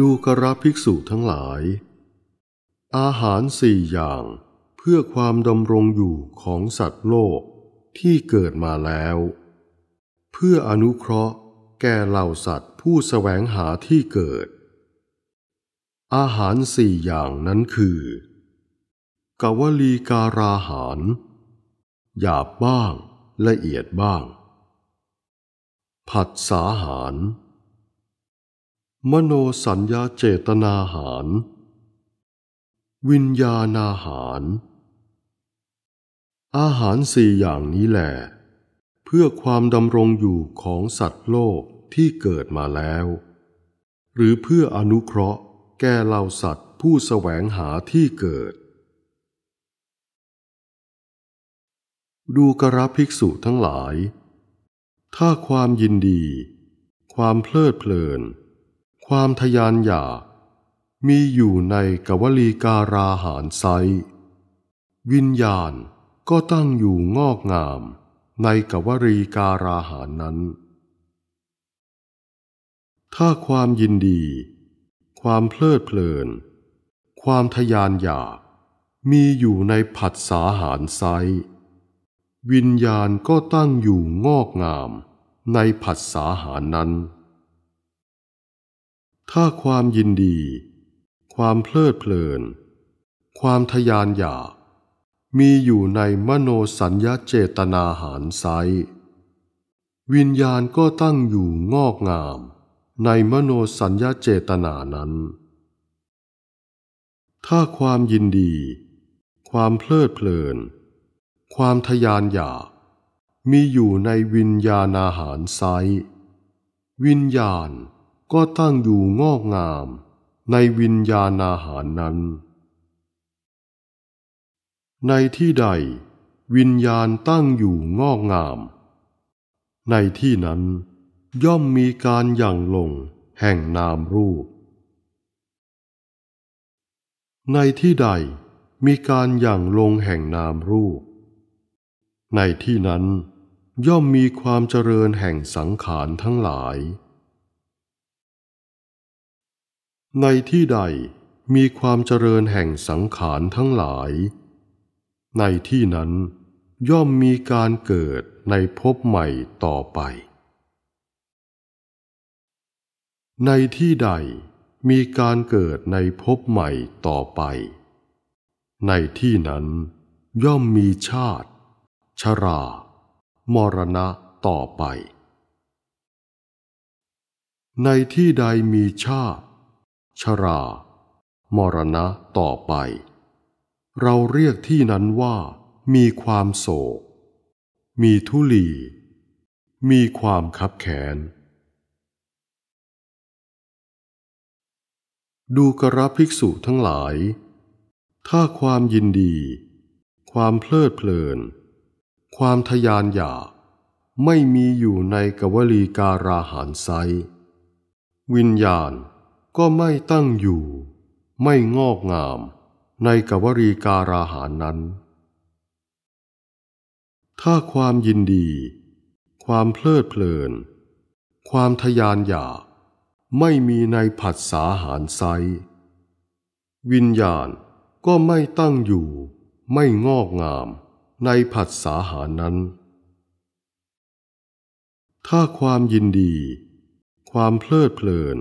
ดูกระภิกษุทั้งหลาย อาหารสี่อย่างเพื่อความดำรงอยู่ของสัตว์โลกที่เกิดมาแล้ว เพื่ออนุเคราะห์แก่เหล่าสัตว์ผู้สแสวงหาที่เกิด อาหารสี่อย่างนั้นคือ กวลีการาหาร หยาบบ้างละเอียดบ้าง ผัดสาหารมโนสัญญาเจตนาหาร วิญญาณาหาร อาหารสี่อย่างนี้แหละเพื่อความดำรงอยู่ของสัตว์โลกที่เกิดมาแล้ว หรือเพื่ออนุเคราะห์แก่เหล่าสัตว์ผู้แสวงหาที่เกิด ดูกระภิกษุทั้งหลาย ถ้าความยินดี ความเพลิดเพลินความทยานอยากมีอยู่ในกวลีการาหารไซวิญญาณก็ตั้งอยู่งอกงามในกวลีการาหารนั้น ถ้าความยินดี ความเพลิดเพลินความทยานอยากมีอยู่ในผัสสาหารไซวิญญาณก็ตั้งอยู่งอกงามในผัสสาหารนั้นถ้าความยินดี ความเพลิดเพลิน ความทยานอยาก มีอยู่ในมโนสัญญาเจตนาหารไซวิญญาณก็ตั้งอยู่งอกงามในมโนสัญญาเจตนานั้น ถ้าความยินดี ความเพลิดเพลิน ความทยานอยาก มีอยู่ในวิญญาณอาหารไซวิญญาณก็ตั้งอยู่งอกงามในวิญญาณาหารนั้น ในที่ใด วิญญาณตั้งอยู่งอกงาม ในที่นั้นย่อมมีการหยั่งลงแห่งนามรูป ในที่ใดมีการหยั่งลงแห่งนามรูป ในที่นั้นย่อมมีความเจริญแห่งสังขารทั้งหลายในที่ใดมีความเจริญแห่งสังขารทั้งหลาย ในที่นั้น ย่อมมีการเกิดในภพใหม่ต่อไป ในที่ใดมีการเกิดในภพใหม่ต่อไป ในที่นั้น ย่อมมีชาติ ชรา มรณะต่อไป ในที่ใดมีชาติชรา มรณะต่อไป เราเรียกที่นั้นว่ามีความโศก มีทุลี มีความคับแขน ดูกระภิกษุทั้งหลาย ถ้าความยินดี ความเพลิดเพลิน ความทยานอยาก ไม่มีอยู่ในกวลีการาหารไซ วิญญาณก็ไม่ตั้งอยู่ ไม่งอกงามในกวรีการาหารนั้น ถ้าความยินดี ความเพลิดเพลิน ความทยานอยากไม่มีในผัสสาหารไซวิญญาณก็ไม่ตั้งอยู่ ไม่งอกงาม ในผัสสาหารนั้น ถ้าความยินดี ความเพลิดเพลิน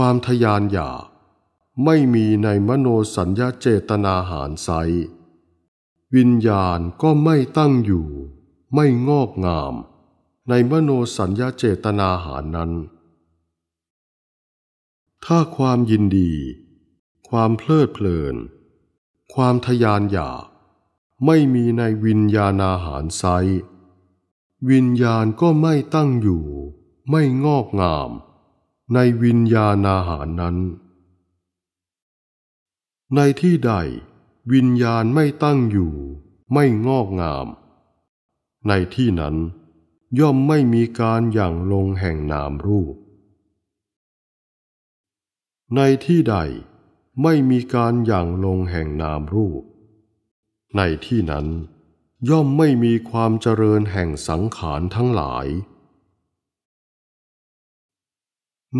ความทยานอยากไม่มีในมโนสัญญาเจตนาหารไซวิญญาณก็ไม่ตั้งอยู่ ไม่งอกงาม ในมโนสัญญาเจตนาหารนั้น ถ้าความยินดี ความเพลิดเพลิน ความทยานอยากไม่มีในวิญญาณอาหารไซวิญญาณก็ไม่ตั้งอยู่ ไม่งอกงามในวิญญาณอาหารนั้น ในที่ใดวิญญาณไม่ตั้งอยู่ไม่งอกงาม ในที่นั้น ย่อมไม่มีการอย่างลงแห่งนามรูป ในที่ใดไม่มีการอย่างลงแห่งนามรูป ในที่นั้น ย่อมไม่มีความเจริญแห่งสังขารทั้งหลาย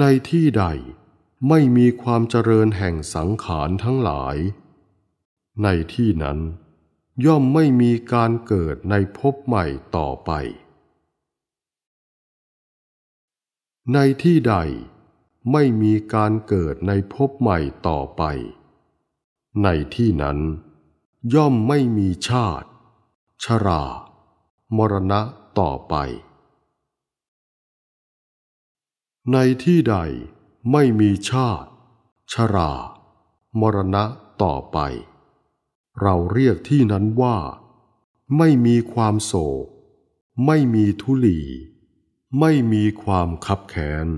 ในที่ใดไม่มีความเจริญแห่งสังขารทั้งหลาย ในที่นั้น ย่อมไม่มีการเกิดในภพใหม่ต่อไป ในที่ใดไม่มีการเกิดในภพใหม่ต่อไป ในที่นั้น ย่อมไม่มีชาติ ชรา มรณะต่อไปในที่ใดไม่มีชาติ ชรา มรณะต่อไป เราเรียกที่นั้นว่า ไม่มีความโศก ไม่มีทุลี ไม่มีความคับแค้น